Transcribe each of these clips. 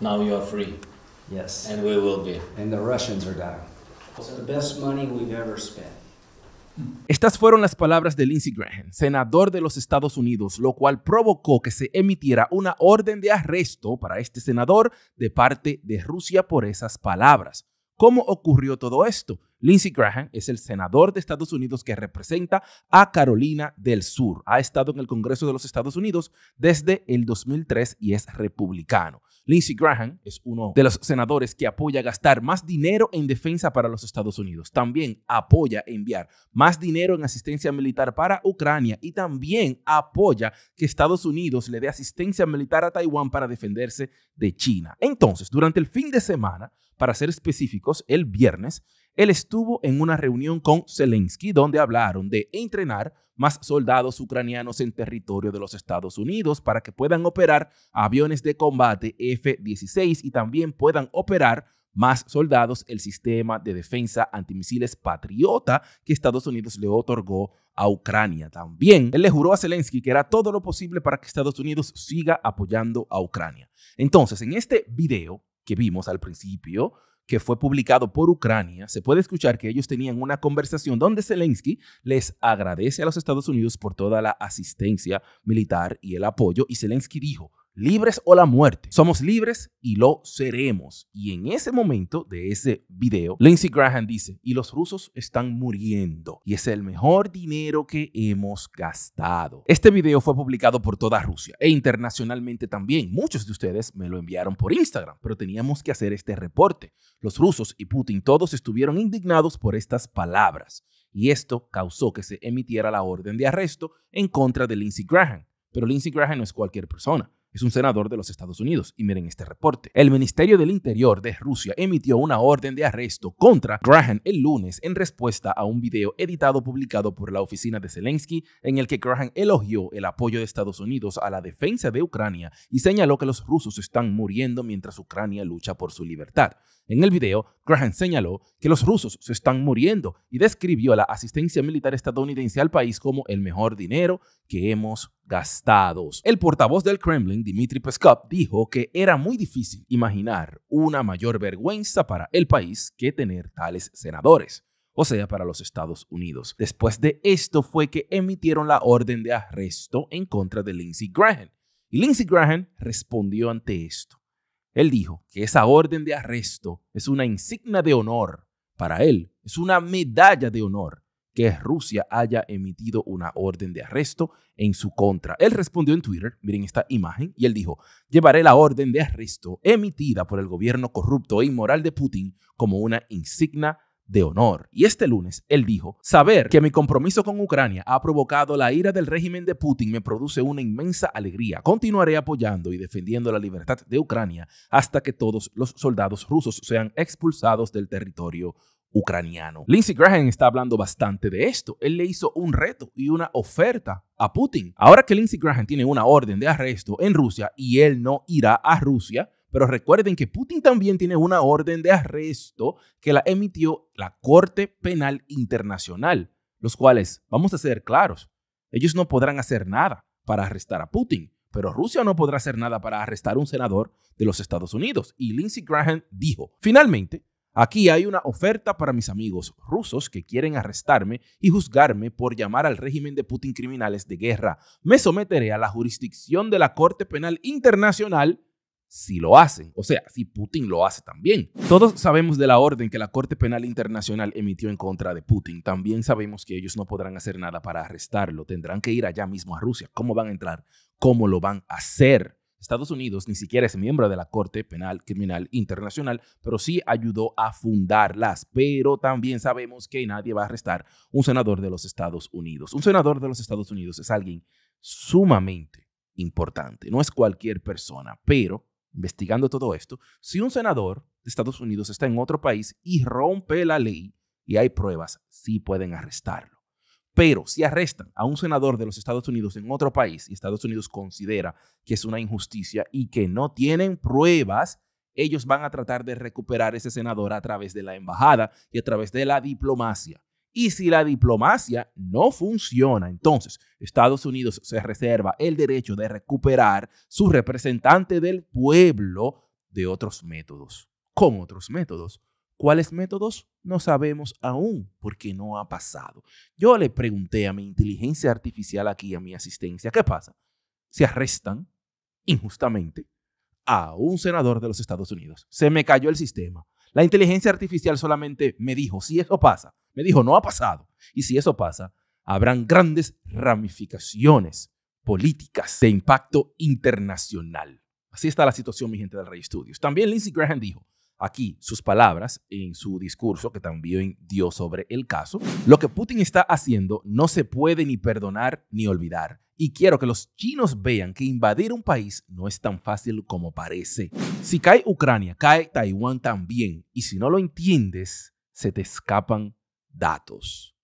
Now you are free. Yes. And we will be. And the Russians are The best money we've ever Estas fueron las palabras de Lindsey Graham, senador de los Estados Unidos, lo cual provocó que se emitiera una orden de arresto para este senador de parte de Rusia por esas palabras. ¿Cómo ocurrió todo esto? Lindsey Graham es el senador de Estados Unidos que representa a Carolina del Sur. Ha estado en el Congreso de los Estados Unidos desde el 2003 y es republicano. Lindsey Graham es uno de los senadores que apoya gastar más dinero en defensa para los Estados Unidos. También apoya enviar más dinero en asistencia militar para Ucrania y también apoya que Estados Unidos le dé asistencia militar a Taiwán para defenderse de China. Entonces, durante el fin de semana, para ser específicos, el viernes, él estuvo en una reunión con Zelensky donde hablaron de entrenar más soldados ucranianos en territorio de los Estados Unidos para que puedan operar aviones de combate F-16 y también puedan operar más soldados el sistema de defensa antimisiles Patriota que Estados Unidos le otorgó a Ucrania también. Él le juró a Zelensky que era todo lo posible para que Estados Unidos siga apoyando a Ucrania. Entonces, en este video que vimos al principio, que fue publicado por Ucrania, se puede escuchar que ellos tenían una conversación donde Zelensky les agradece a los Estados Unidos por toda la asistencia militar y el apoyo, y Zelensky dijo, libres o la muerte. Somos libres y lo seremos. Y en ese momento de ese video, Lindsey Graham dice, y los rusos están muriendo y es el mejor dinero que hemos gastado. Este video fue publicado por toda Rusia e internacionalmente también. Muchos de ustedes me lo enviaron por Instagram, pero teníamos que hacer este reporte. Los rusos y Putin todos estuvieron indignados por estas palabras. Y esto causó que se emitiera la orden de arresto en contra de Lindsey Graham. Pero Lindsey Graham no es cualquier persona es un senador de los Estados Unidos. Y miren este reporte. El Ministerio del Interior de Rusia emitió una orden de arresto contra Graham el lunes en respuesta a un video editado publicado por la oficina de Zelensky en el que Graham elogió el apoyo de Estados Unidos a la defensa de Ucrania y señaló que los rusos están muriendo mientras Ucrania lucha por su libertad. En el video, Graham señaló que los rusos se están muriendo y describió la asistencia militar estadounidense al país como el mejor dinero que hemos gastado. El portavoz del Kremlin, Dmitry Peskov, dijo que era muy difícil imaginar una mayor vergüenza para el país que tener tales senadores o sea, para los Estados Unidos. Después de esto fue que emitieron la orden de arresto en contra de Lindsey Graham. Y Lindsey Graham respondió ante esto. Él dijo que esa orden de arresto es una insignia de honor para él, es una medalla de honor que Rusia haya emitido una orden de arresto en su contra. Él respondió en Twitter, miren esta imagen, y él dijo, llevaré la orden de arresto emitida por el gobierno corrupto e inmoral de Putin como una insignia de honor. Y este lunes, él dijo, saber que mi compromiso con Ucrania ha provocado la ira del régimen de Putin me produce una inmensa alegría. Continuaré apoyando y defendiendo la libertad de Ucrania hasta que todos los soldados rusos sean expulsados del territorio ucraniano. Lindsey Graham está hablando bastante de esto. Él le hizo un reto y una oferta a Putin. Ahora que Lindsey Graham tiene una orden de arresto en Rusia y él no irá a Rusia, pero recuerden que Putin también tiene una orden de arresto que la emitió la Corte Penal Internacional, los cuales, vamos a ser claros, ellos no podrán hacer nada para arrestar a Putin, pero Rusia no podrá hacer nada para arrestar a un senador de los Estados Unidos. Y Lindsey Graham dijo, finalmente, Aquí hay una oferta para mis amigos rusos que quieren arrestarme y juzgarme por llamar al régimen de Putin criminales de guerra. Me someteré a la jurisdicción de la Corte Penal Internacional si lo hacen, o sea, si Putin lo hace también. Todos sabemos de la orden que la Corte Penal Internacional emitió en contra de Putin. También sabemos que ellos no podrán hacer nada para arrestarlo. Tendrán que ir allá mismo a Rusia. ¿Cómo van a entrar? ¿Cómo lo van a hacer? Estados Unidos ni siquiera es miembro de la Corte Penal Criminal Internacional, pero sí ayudó a fundarlas. Pero también sabemos que nadie va a arrestar un senador de los Estados Unidos. Un senador de los Estados Unidos es alguien sumamente importante. No es cualquier persona, pero investigando todo esto, si un senador de Estados Unidos está en otro país y rompe la ley y hay pruebas, sí pueden arrestarlo. Pero si arrestan a un senador de los Estados Unidos en otro país y Estados Unidos considera que es una injusticia y que no tienen pruebas, ellos van a tratar de recuperar ese senador a través de la embajada y a través de la diplomacia. Y si la diplomacia no funciona, entonces Estados Unidos se reserva el derecho de recuperar su representante del pueblo de otros métodos. Con otros métodos. ¿Cuáles métodos? No sabemos aún porque no ha pasado. Yo le pregunté a mi inteligencia artificial aquí, a mi asistencia, ¿qué pasa? Se arrestan injustamente a un senador de los Estados Unidos. Se me cayó el sistema. La inteligencia artificial solamente me dijo, si eso pasa, me dijo, no ha pasado. Y si eso pasa, habrán grandes ramificaciones políticas de impacto internacional. Así está la situación, mi gente del Rey Studios. También Lindsey Graham dijo aquí sus palabras en su discurso que también dio sobre el caso. Lo que Putin está haciendo no se puede ni perdonar ni olvidar. Y quiero que los chinos vean que invadir un país no es tan fácil como parece. Si cae Ucrania, cae Taiwán también. Y si no lo entiendes, se te escapan datos.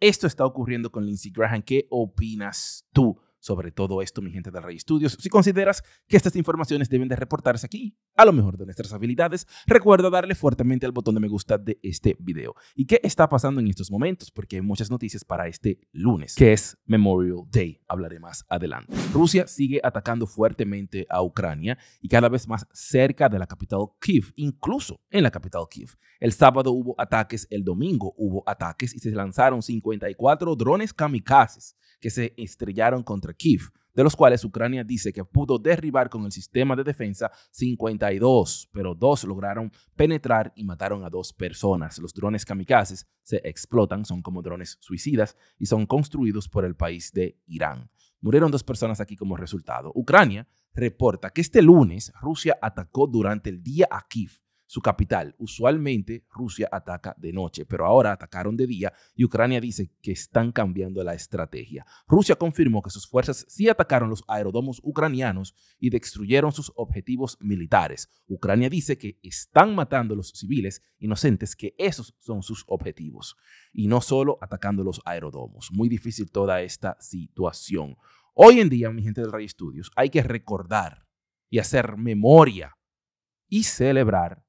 Esto está ocurriendo con Lindsey Graham. ¿Qué opinas tú? sobre todo esto, mi gente de Rey Studios. Si consideras que estas informaciones deben de reportarse aquí, a lo mejor de nuestras habilidades, recuerda darle fuertemente al botón de me gusta de este video. ¿Y qué está pasando en estos momentos? Porque hay muchas noticias para este lunes, que es Memorial Day. Hablaré más adelante. Rusia sigue atacando fuertemente a Ucrania y cada vez más cerca de la capital Kiev, incluso en la capital Kiev. El sábado hubo ataques, el domingo hubo ataques y se lanzaron 54 drones kamikazes que se estrellaron contra Kiev, de los cuales Ucrania dice que pudo derribar con el sistema de defensa 52, pero dos lograron penetrar y mataron a dos personas. Los drones kamikazes se explotan, son como drones suicidas y son construidos por el país de Irán. Murieron dos personas aquí como resultado. Ucrania reporta que este lunes Rusia atacó durante el día a Kiev su capital. Usualmente Rusia ataca de noche, pero ahora atacaron de día y Ucrania dice que están cambiando la estrategia. Rusia confirmó que sus fuerzas sí atacaron los aeródromos ucranianos y destruyeron sus objetivos militares. Ucrania dice que están matando a los civiles inocentes, que esos son sus objetivos. Y no solo atacando los aeródromos. Muy difícil toda esta situación. Hoy en día, mi gente de Rey Studios, hay que recordar y hacer memoria y celebrar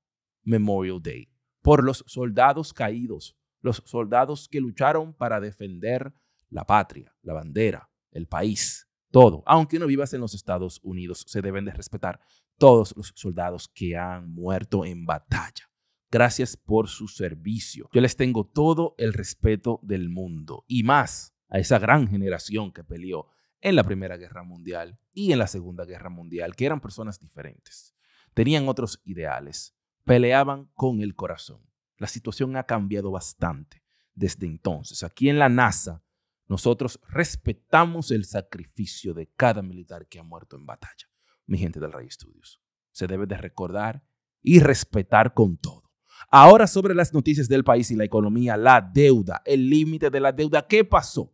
Memorial Day, por los soldados caídos, los soldados que lucharon para defender la patria, la bandera, el país, todo. Aunque no vivas en los Estados Unidos, se deben de respetar todos los soldados que han muerto en batalla. Gracias por su servicio. Yo les tengo todo el respeto del mundo y más a esa gran generación que peleó en la Primera Guerra Mundial y en la Segunda Guerra Mundial, que eran personas diferentes, tenían otros ideales, peleaban con el corazón. La situación ha cambiado bastante desde entonces. Aquí en la NASA, nosotros respetamos el sacrificio de cada militar que ha muerto en batalla. Mi gente del Rey Estudios, se debe de recordar y respetar con todo. Ahora sobre las noticias del país y la economía, la deuda, el límite de la deuda, ¿qué pasó?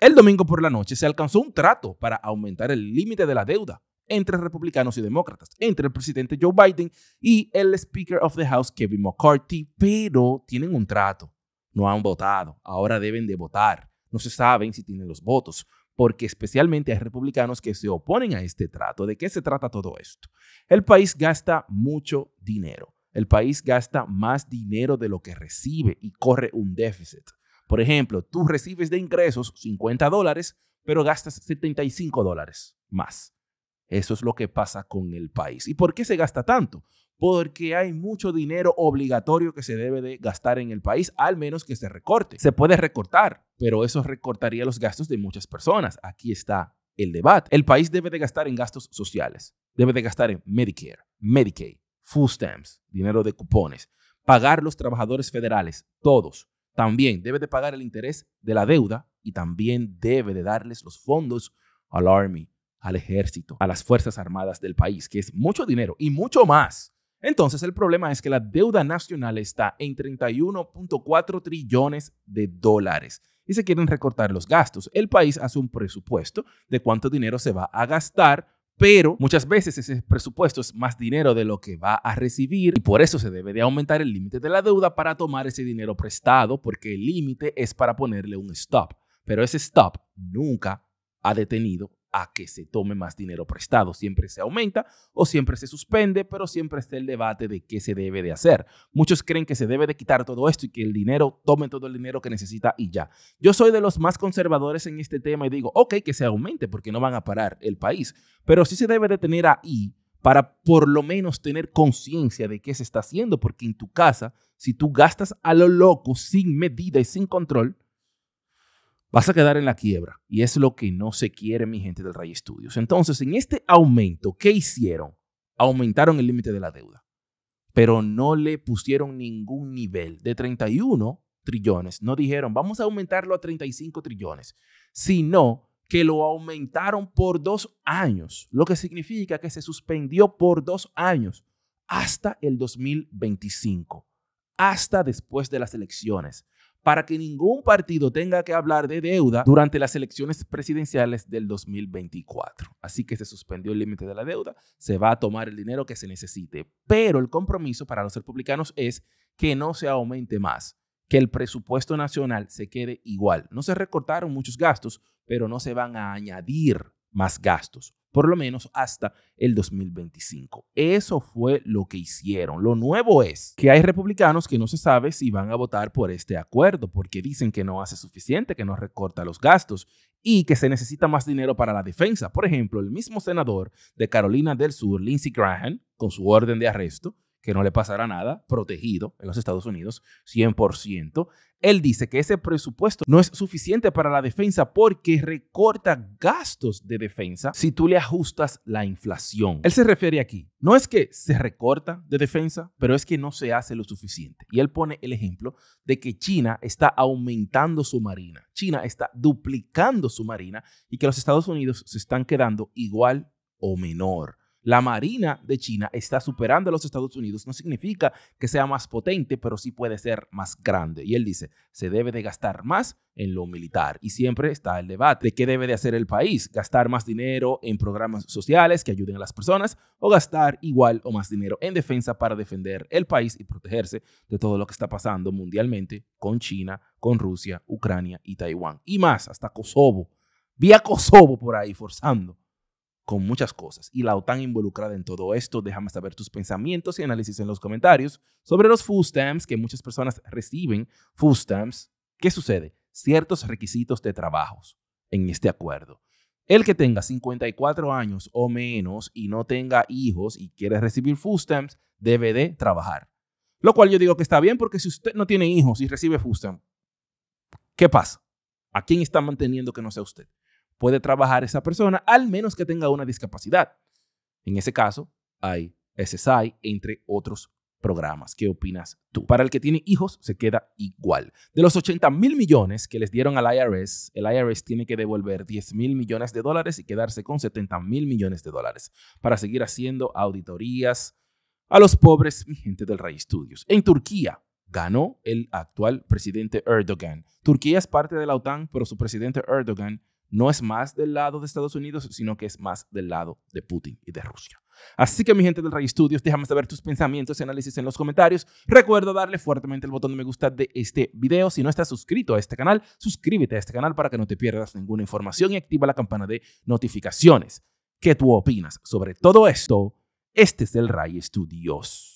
El domingo por la noche se alcanzó un trato para aumentar el límite de la deuda entre republicanos y demócratas, entre el presidente Joe Biden y el Speaker of the House, Kevin McCarthy, pero tienen un trato, no han votado, ahora deben de votar, no se saben si tienen los votos, porque especialmente hay republicanos que se oponen a este trato. ¿De qué se trata todo esto? El país gasta mucho dinero, el país gasta más dinero de lo que recibe y corre un déficit. Por ejemplo, tú recibes de ingresos 50 dólares, pero gastas 75 dólares más. Eso es lo que pasa con el país. ¿Y por qué se gasta tanto? Porque hay mucho dinero obligatorio que se debe de gastar en el país, al menos que se recorte. Se puede recortar, pero eso recortaría los gastos de muchas personas. Aquí está el debate. El país debe de gastar en gastos sociales, debe de gastar en Medicare, Medicaid, food stamps, dinero de cupones, pagar los trabajadores federales, todos. También debe de pagar el interés de la deuda y también debe de darles los fondos al Army al ejército, a las Fuerzas Armadas del país, que es mucho dinero y mucho más. Entonces el problema es que la deuda nacional está en 31.4 trillones de dólares y se quieren recortar los gastos. El país hace un presupuesto de cuánto dinero se va a gastar pero muchas veces ese presupuesto es más dinero de lo que va a recibir y por eso se debe de aumentar el límite de la deuda para tomar ese dinero prestado porque el límite es para ponerle un stop, pero ese stop nunca ha detenido a que se tome más dinero prestado. Siempre se aumenta o siempre se suspende, pero siempre está el debate de qué se debe de hacer. Muchos creen que se debe de quitar todo esto y que el dinero tome todo el dinero que necesita y ya. Yo soy de los más conservadores en este tema y digo, ok, que se aumente porque no van a parar el país, pero sí se debe de tener ahí para por lo menos tener conciencia de qué se está haciendo, porque en tu casa, si tú gastas a lo loco, sin medida y sin control, vas a quedar en la quiebra. Y es lo que no se quiere, mi gente del Ray Studios. Entonces, en este aumento, ¿qué hicieron? Aumentaron el límite de la deuda, pero no le pusieron ningún nivel. De 31 trillones, no dijeron, vamos a aumentarlo a 35 trillones, sino que lo aumentaron por dos años, lo que significa que se suspendió por dos años hasta el 2025, hasta después de las elecciones para que ningún partido tenga que hablar de deuda durante las elecciones presidenciales del 2024. Así que se suspendió el límite de la deuda, se va a tomar el dinero que se necesite, pero el compromiso para los republicanos es que no se aumente más, que el presupuesto nacional se quede igual. No se recortaron muchos gastos, pero no se van a añadir más gastos por lo menos hasta el 2025. Eso fue lo que hicieron. Lo nuevo es que hay republicanos que no se sabe si van a votar por este acuerdo porque dicen que no hace suficiente, que no recorta los gastos y que se necesita más dinero para la defensa. Por ejemplo, el mismo senador de Carolina del Sur, Lindsey Graham, con su orden de arresto, que no le pasará nada, protegido en los Estados Unidos, 100%. Él dice que ese presupuesto no es suficiente para la defensa porque recorta gastos de defensa si tú le ajustas la inflación. Él se refiere aquí, no es que se recorta de defensa, pero es que no se hace lo suficiente. Y él pone el ejemplo de que China está aumentando su marina, China está duplicando su marina y que los Estados Unidos se están quedando igual o menor. La Marina de China está superando a los Estados Unidos. No significa que sea más potente, pero sí puede ser más grande. Y él dice, se debe de gastar más en lo militar. Y siempre está el debate de qué debe de hacer el país. Gastar más dinero en programas sociales que ayuden a las personas o gastar igual o más dinero en defensa para defender el país y protegerse de todo lo que está pasando mundialmente con China, con Rusia, Ucrania y Taiwán. Y más, hasta Kosovo. vía Kosovo por ahí forzando con muchas cosas y la OTAN involucrada en todo esto. Déjame saber tus pensamientos y análisis en los comentarios sobre los food stamps que muchas personas reciben. Food stamps, ¿qué sucede? Ciertos requisitos de trabajos en este acuerdo. El que tenga 54 años o menos y no tenga hijos y quiere recibir food stamps debe de trabajar. Lo cual yo digo que está bien porque si usted no tiene hijos y recibe food stamps, ¿qué pasa? ¿A quién está manteniendo que no sea usted? puede trabajar esa persona, al menos que tenga una discapacidad. En ese caso, hay SSI, entre otros programas. ¿Qué opinas tú? Para el que tiene hijos, se queda igual. De los 80 mil millones que les dieron al IRS, el IRS tiene que devolver 10 mil millones de dólares y quedarse con 70 mil millones de dólares para seguir haciendo auditorías a los pobres gente del Ray Studios. En Turquía, ganó el actual presidente Erdogan. Turquía es parte de la OTAN, pero su presidente Erdogan no es más del lado de Estados Unidos, sino que es más del lado de Putin y de Rusia. Así que mi gente del Ray Studios, déjame saber tus pensamientos y análisis en los comentarios. Recuerda darle fuertemente el botón de me gusta de este video. Si no estás suscrito a este canal, suscríbete a este canal para que no te pierdas ninguna información y activa la campana de notificaciones. ¿Qué tú opinas sobre todo esto? Este es el Ray Studios.